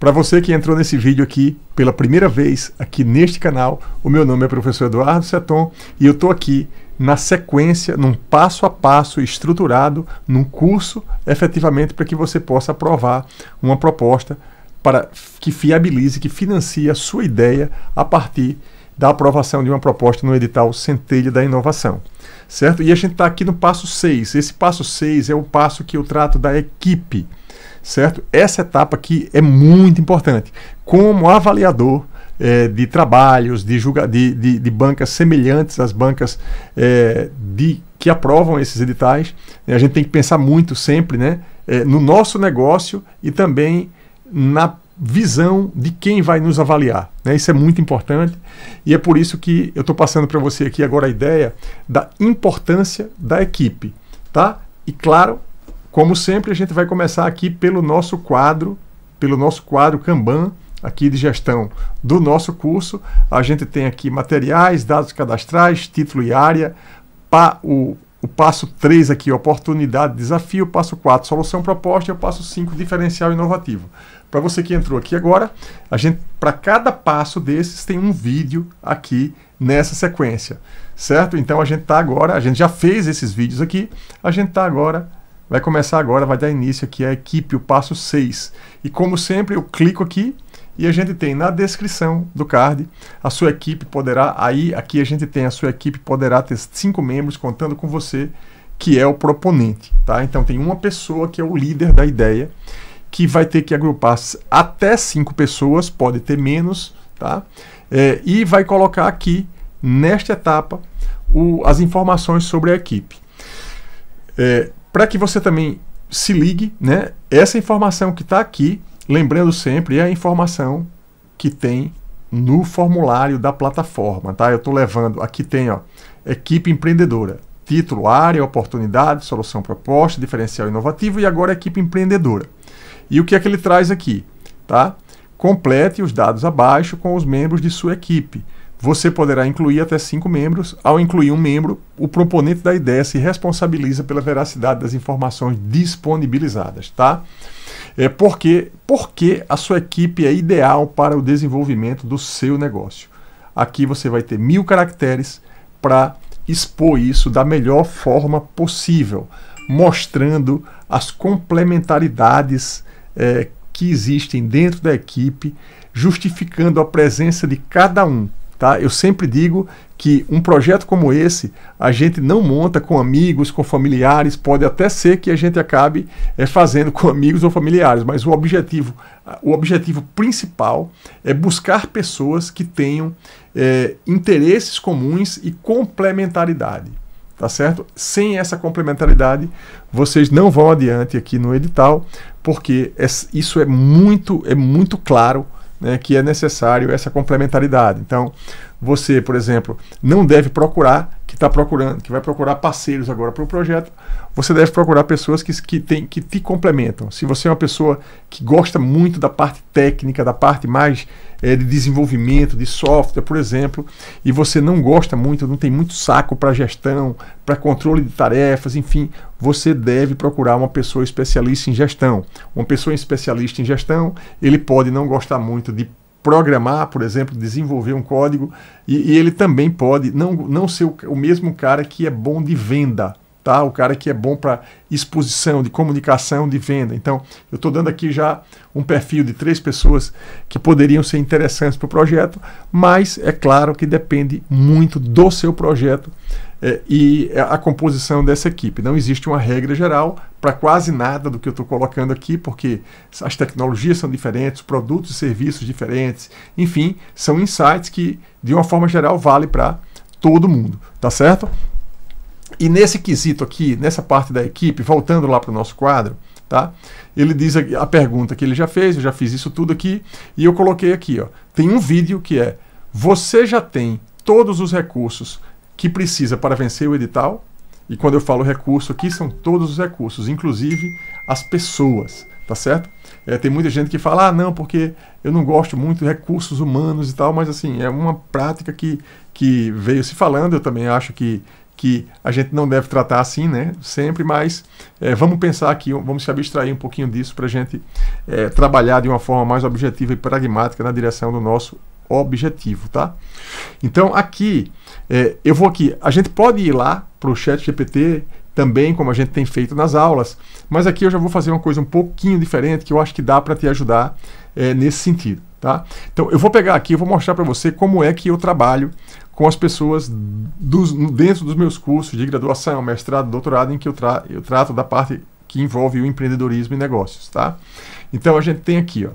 Para você que entrou nesse vídeo aqui pela primeira vez aqui neste canal, o meu nome é professor Eduardo Seton e eu estou aqui na sequência, num passo a passo estruturado, num curso efetivamente para que você possa aprovar uma proposta para que fiabilize, que financie a sua ideia a partir da aprovação de uma proposta no edital Centelha da Inovação. Certo? E a gente está aqui no passo 6. Esse passo 6 é o passo que eu trato da equipe certo? Essa etapa aqui é muito importante. Como avaliador é, de trabalhos, de, julga, de, de, de, bancas semelhantes às bancas é, de, que aprovam esses editais, né, a gente tem que pensar muito sempre né, é, no nosso negócio e também na visão de quem vai nos avaliar. Né? Isso é muito importante e é por isso que eu estou passando para você aqui agora a ideia da importância da equipe, tá? E claro, como sempre, a gente vai começar aqui pelo nosso quadro, pelo nosso quadro Kanban, aqui de gestão do nosso curso. A gente tem aqui materiais, dados cadastrais, título e área, pa, o, o passo 3 aqui, oportunidade, desafio, passo 4, solução proposta e o passo 5, diferencial inovativo. Para você que entrou aqui agora, a gente para cada passo desses tem um vídeo aqui nessa sequência, certo? Então a gente está agora, a gente já fez esses vídeos aqui, a gente está agora Vai começar agora, vai dar início aqui a equipe, o passo 6. E como sempre, eu clico aqui e a gente tem na descrição do card a sua equipe poderá aí aqui a gente tem a sua equipe poderá ter cinco membros contando com você que é o proponente, tá? Então tem uma pessoa que é o líder da ideia que vai ter que agrupar até cinco pessoas, pode ter menos, tá? É, e vai colocar aqui nesta etapa o, as informações sobre a equipe. É, para que você também se ligue, né? Essa informação que está aqui, lembrando sempre, é a informação que tem no formulário da plataforma, tá? Eu estou levando, aqui tem, ó, equipe empreendedora, título, área, oportunidade, solução proposta, diferencial inovativo e agora equipe empreendedora. E o que é que ele traz aqui, tá? Complete os dados abaixo com os membros de sua equipe. Você poderá incluir até cinco membros. Ao incluir um membro, o proponente da ideia se responsabiliza pela veracidade das informações disponibilizadas, tá? É porque, porque a sua equipe é ideal para o desenvolvimento do seu negócio. Aqui você vai ter mil caracteres para expor isso da melhor forma possível, mostrando as complementaridades é, que existem dentro da equipe, justificando a presença de cada um, Tá? Eu sempre digo que um projeto como esse a gente não monta com amigos, com familiares, pode até ser que a gente acabe é, fazendo com amigos ou familiares, mas o objetivo, o objetivo principal é buscar pessoas que tenham é, interesses comuns e complementaridade. Tá certo? Sem essa complementaridade, vocês não vão adiante aqui no edital, porque é isso é muito, é muito claro né, que é necessário essa complementaridade. Então, você, por exemplo, não deve procurar que está procurando, que vai procurar parceiros agora para o projeto. Você deve procurar pessoas que, que, tem, que te complementam. Se você é uma pessoa que gosta muito da parte técnica, da parte mais é, de desenvolvimento de software, por exemplo, e você não gosta muito, não tem muito saco para gestão, para controle de tarefas, enfim, você deve procurar uma pessoa especialista em gestão. Uma pessoa especialista em gestão, ele pode não gostar muito de programar, por exemplo, desenvolver um código, e, e ele também pode não, não ser o, o mesmo cara que é bom de venda tá? O cara que é bom para exposição, de comunicação, de venda. Então, eu estou dando aqui já um perfil de três pessoas que poderiam ser interessantes para o projeto, mas é claro que depende muito do seu projeto eh, e a composição dessa equipe. Não existe uma regra geral para quase nada do que eu estou colocando aqui, porque as tecnologias são diferentes, produtos e serviços diferentes, enfim, são insights que, de uma forma geral, vale para todo mundo, tá certo? E nesse quesito aqui, nessa parte da equipe, voltando lá para o nosso quadro, tá? Ele diz a, pergunta que ele já fez, eu já fiz isso tudo aqui, e eu coloquei aqui, ó. Tem um vídeo que é: você já tem todos os recursos que precisa para vencer o edital? E quando eu falo recurso aqui, são todos os recursos, inclusive as pessoas, tá certo? É, tem muita gente que fala, ah, não, porque eu não gosto muito de recursos humanos e tal, mas assim, é uma prática que, que veio se falando, eu também acho que que a gente não deve tratar assim, né? Sempre, mas é, vamos pensar aqui, vamos se abstrair um pouquinho disso para a gente é, trabalhar de uma forma mais objetiva e pragmática na direção do nosso objetivo, tá? Então aqui é, eu vou aqui, a gente pode ir lá para o Chat GPT também, como a gente tem feito nas aulas, mas aqui eu já vou fazer uma coisa um pouquinho diferente que eu acho que dá para te ajudar nesse sentido. Tá? Então eu vou pegar aqui, eu vou mostrar para você como é que eu trabalho com as pessoas dos, dentro dos meus cursos de graduação, mestrado, doutorado, em que eu, tra eu trato da parte que envolve o empreendedorismo e negócios, tá? Então a gente tem aqui, ó,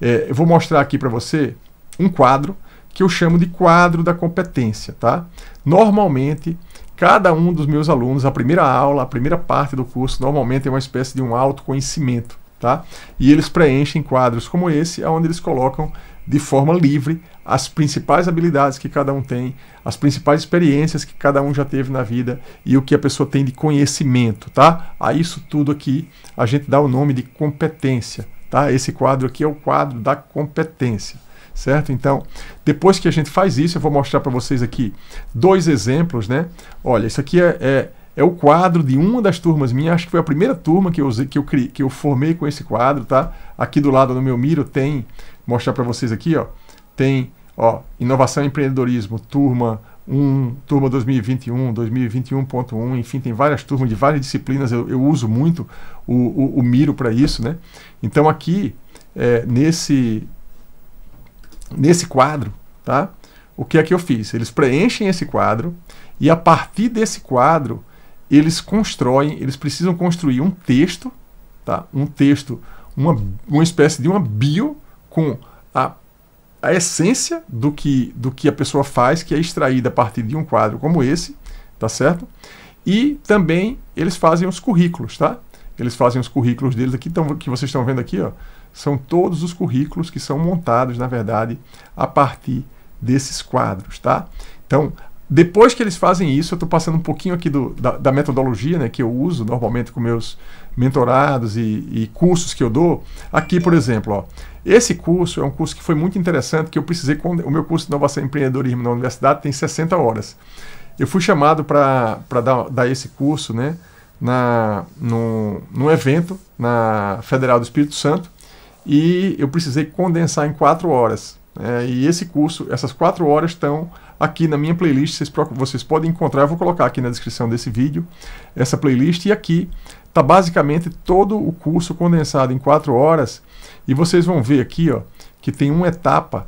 é, eu vou mostrar aqui para você um quadro que eu chamo de quadro da competência, tá? Normalmente cada um dos meus alunos, a primeira aula, a primeira parte do curso, normalmente é uma espécie de um autoconhecimento, tá? E eles preenchem quadros como esse, onde eles colocam de forma livre as principais habilidades que cada um tem, as principais experiências que cada um já teve na vida e o que a pessoa tem de conhecimento, tá? A isso tudo aqui a gente dá o nome de competência, tá? Esse quadro aqui é o quadro da competência, certo? Então, depois que a gente faz isso, eu vou mostrar para vocês aqui dois exemplos, né? Olha, isso aqui é, é é o quadro de uma das turmas minhas, acho que foi a primeira turma que eu usei, que eu, que eu formei com esse quadro, tá? Aqui do lado no meu miro tem mostrar para vocês aqui, ó, tem ó, inovação e empreendedorismo, turma 1, turma 2021, 2021.1, enfim, tem várias turmas de várias disciplinas, eu, eu uso muito o, o, o Miro para isso, né? Então aqui, é, nesse, nesse quadro, tá? O que é que eu fiz? Eles preenchem esse quadro e a partir desse quadro eles constroem, eles precisam construir um texto, tá? Um texto, uma, uma espécie de uma bio com a, a essência do que, do que a pessoa faz, que é extraída a partir de um quadro como esse, tá certo? E também eles fazem os currículos, tá? Eles fazem os currículos deles aqui, tão, que vocês estão vendo aqui, ó, são todos os currículos que são montados, na verdade, a partir desses quadros, tá? Então, depois que eles fazem isso, eu estou passando um pouquinho aqui do, da, da, metodologia né, que eu uso normalmente com meus mentorados e, e cursos que eu dou. Aqui, por exemplo, ó, esse curso é um curso que foi muito interessante, que eu precisei. O meu curso de inovação e empreendedorismo na universidade tem 60 horas. Eu fui chamado para dar, dar esse curso né, na, no num evento na Federal do Espírito Santo e eu precisei condensar em quatro horas. É, e esse curso, essas quatro horas estão aqui na minha playlist. Vocês, vocês podem encontrar, eu vou colocar aqui na descrição desse vídeo essa playlist. E aqui está basicamente todo o curso condensado em quatro horas. E vocês vão ver aqui ó, que tem uma etapa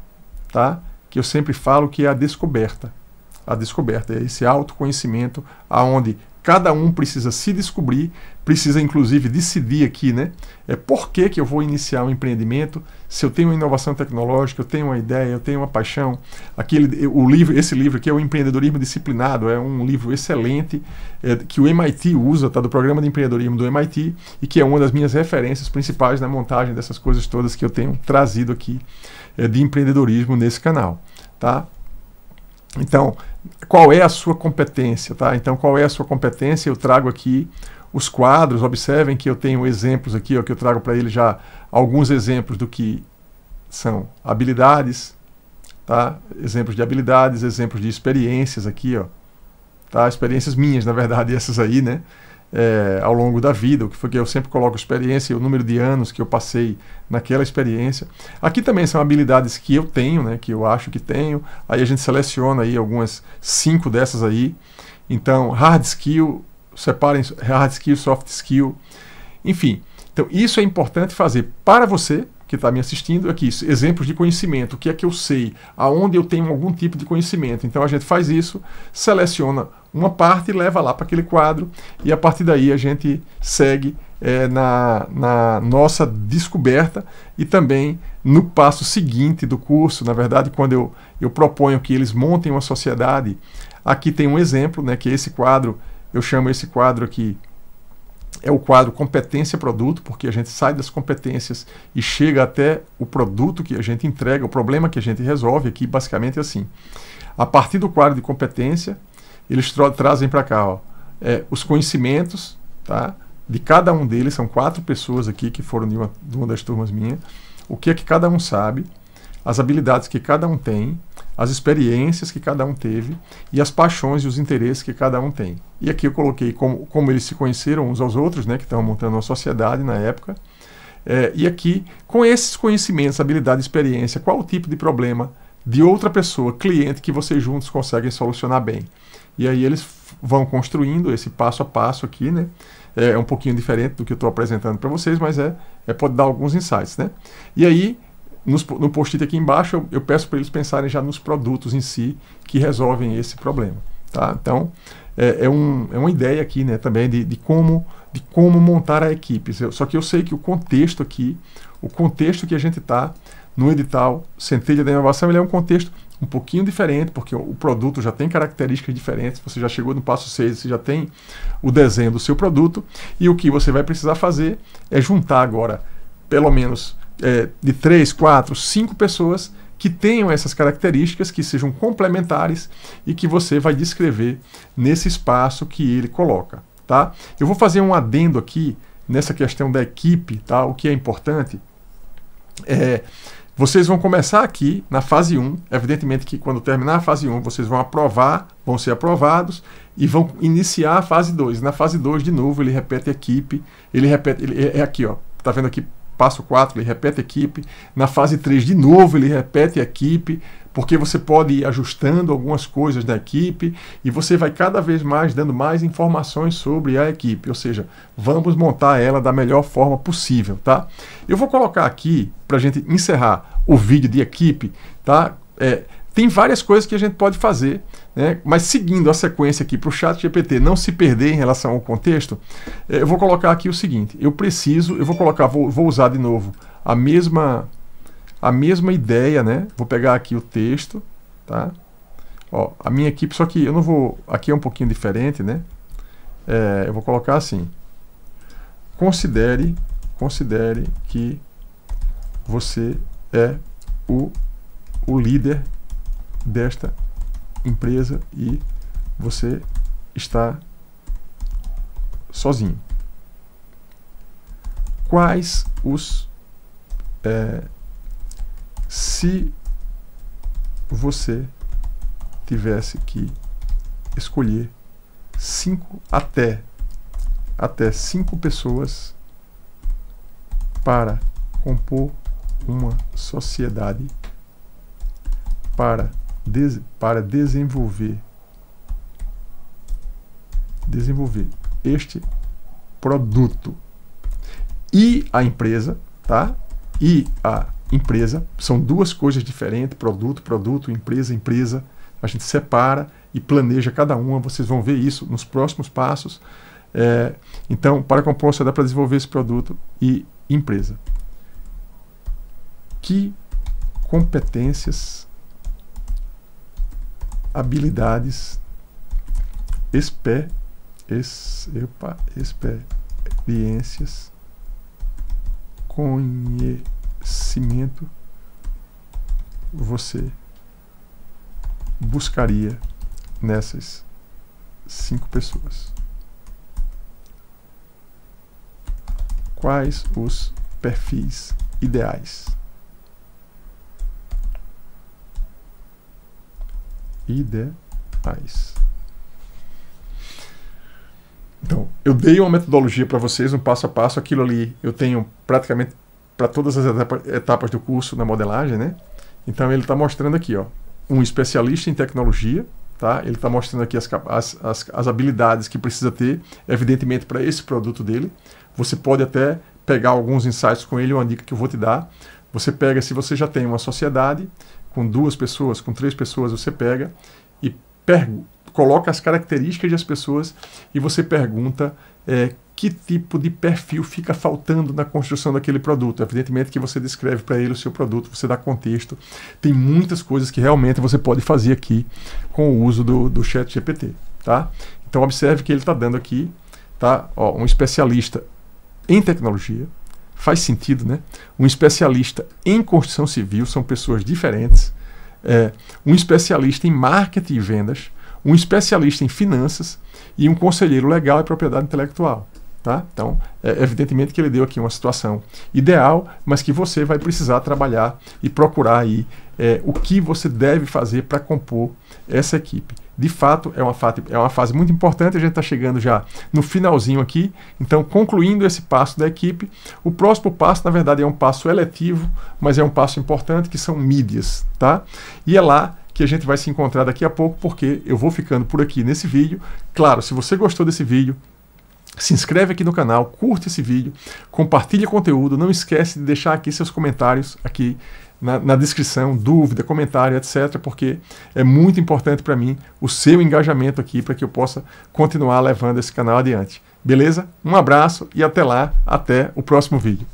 tá, que eu sempre falo que é a descoberta. A descoberta, é esse autoconhecimento, aonde Cada um precisa se descobrir, precisa inclusive decidir aqui, né? É por que, que eu vou iniciar um empreendimento? Se eu tenho uma inovação tecnológica, eu tenho uma ideia, eu tenho uma paixão. Aquele, o livro, esse livro aqui é o Empreendedorismo Disciplinado, é um livro excelente é, que o MIT usa, tá? Do programa de empreendedorismo do MIT e que é uma das minhas referências principais na montagem dessas coisas todas que eu tenho trazido aqui é, de empreendedorismo nesse canal, tá? Então, qual é a sua competência, tá? Então, qual é a sua competência? Eu trago aqui os quadros, observem que eu tenho exemplos aqui, ó, que eu trago para ele já alguns exemplos do que são habilidades, tá? Exemplos de habilidades, exemplos de experiências aqui, ó. Tá? Experiências minhas, na verdade, essas aí, né? é, ao longo da vida, o que foi que eu sempre coloco experiência e o número de anos que eu passei naquela experiência. Aqui também são habilidades que eu tenho, né, que eu acho que tenho. Aí a gente seleciona aí algumas cinco dessas aí. Então, hard skill, separem hard skill, soft skill, enfim. Então, isso é importante fazer para você que está me assistindo aqui, exemplos de conhecimento, o que é que eu sei, aonde eu tenho algum tipo de conhecimento. Então a gente faz isso, seleciona uma parte leva lá para aquele quadro e a partir daí a gente segue é, na, na nossa descoberta e também no passo seguinte do curso. Na verdade, quando eu, eu proponho que eles montem uma sociedade, aqui tem um exemplo, né, que esse quadro, eu chamo esse quadro aqui é o quadro competência produto, porque a gente sai das competências e chega até o produto que a gente entrega, o problema que a gente resolve aqui, basicamente é assim. A partir do quadro de competência, eles tra trazem para cá ó, é, os conhecimentos tá, de cada um deles, são quatro pessoas aqui que foram de uma, de uma das turmas minhas, o que é que cada um sabe, as habilidades que cada um tem, as experiências que cada um teve e as paixões e os interesses que cada um tem. E aqui eu coloquei como, como eles se conheceram uns aos outros, né, que estavam montando uma sociedade na época. É, e aqui, com esses conhecimentos, habilidade, experiência, qual o tipo de problema de outra pessoa, cliente, que vocês juntos conseguem solucionar bem. E aí eles vão construindo esse passo a passo aqui, né? É, é um pouquinho diferente do que eu estou apresentando para vocês, mas é, é pode dar alguns insights, né? E aí, nos, no post-it aqui embaixo, eu, eu peço para eles pensarem já nos produtos em si que resolvem esse problema, tá? Então, é, é, um, é uma ideia aqui, né, também de, de, como, de como montar a equipe. Só que eu sei que o contexto aqui, o contexto que a gente está no edital Centelha da Inovação, ele é um contexto um pouquinho diferente, porque o produto já tem características diferentes, você já chegou no passo 6, você já tem o desenho do seu produto, e o que você vai precisar fazer é juntar agora pelo menos é, de 3, 4, 5 pessoas que tenham essas características, que sejam complementares e que você vai descrever nesse espaço que ele coloca. Tá? Eu vou fazer um adendo aqui nessa questão da equipe, tá? o que é importante. É, vocês vão começar aqui na fase 1. Evidentemente que quando terminar a fase 1, vocês vão aprovar, vão ser aprovados e vão iniciar a fase 2. Na fase 2, de novo, ele repete a equipe, ele repete, ele, é, é aqui, ó. Tá vendo aqui passo 4, ele repete a equipe. Na fase 3, de novo, ele repete a equipe, porque você pode ir ajustando algumas coisas da equipe e você vai cada vez mais dando mais informações sobre a equipe. Ou seja, vamos montar ela da melhor forma possível, tá? Eu vou colocar aqui, para a gente encerrar o vídeo de equipe, tá? É, tem várias coisas que a gente pode fazer, né? mas seguindo a sequência aqui para o chat GPT não se perder em relação ao contexto, eh, eu vou colocar aqui o seguinte, eu preciso, eu vou colocar, vou, vou usar de novo a mesma, a mesma ideia, né? vou pegar aqui o texto, tá? Ó, a minha equipe, só que eu não vou, aqui é um pouquinho diferente, né? É, eu vou colocar assim, considere, considere que você é o, o líder desta empresa e você está sozinho. Quais os. É, se você tivesse que escolher cinco até até cinco pessoas para compor uma sociedade para para desenvolver desenvolver este produto. E a empresa, tá? E a empresa são duas coisas diferentes, produto, produto, empresa, empresa. A gente separa e planeja cada uma. Vocês vão ver isso nos próximos passos. É, então, para composta dá para desenvolver esse produto e empresa. Que competências habilidades, espé, es, experiências, conhecimento, você buscaria nessas cinco pessoas? Quais os perfis ideais? ideais. Então, eu dei uma metodologia para vocês, um passo a passo, aquilo ali eu tenho praticamente para todas as etapas do curso na modelagem, né? Então ele está mostrando aqui, ó, um especialista em tecnologia, tá? Ele está mostrando aqui as, as, as, habilidades que precisa ter, evidentemente para esse produto dele. Você pode até pegar alguns insights com ele, uma dica que eu vou te dar. Você pega, se você já tem uma sociedade, com duas pessoas, com três pessoas, você pega e coloca as características das pessoas e você pergunta é, que tipo de perfil fica faltando na construção daquele produto. Evidentemente que você descreve para ele o seu produto, você dá contexto. Tem muitas coisas que realmente você pode fazer aqui com o uso do, do chat GPT. Tá? Então observe que ele está dando aqui tá? Ó, um especialista em tecnologia, faz sentido, né? Um especialista em construção civil são pessoas diferentes. É, um especialista em marketing e vendas, um especialista em finanças e um conselheiro legal e propriedade intelectual. Tá? Então, é, evidentemente que ele deu aqui uma situação ideal, mas que você vai precisar trabalhar e procurar aí é, o que você deve fazer para compor essa equipe de fato, é uma, fase, é uma fase muito importante. A gente está chegando já no finalzinho aqui. Então, concluindo esse passo da equipe, o próximo passo, na verdade, é um passo eletivo, mas é um passo importante, que são mídias. Tá? E é lá que a gente vai se encontrar daqui a pouco, porque eu vou ficando por aqui nesse vídeo. Claro, se você gostou desse vídeo, se inscreve aqui no canal, curte esse vídeo, compartilha conteúdo, não esquece de deixar aqui seus comentários aqui na, na descrição, dúvida, comentário, etc., porque é muito importante para mim o seu engajamento aqui para que eu possa continuar levando esse canal adiante. Beleza? Um abraço e até lá, até o próximo vídeo.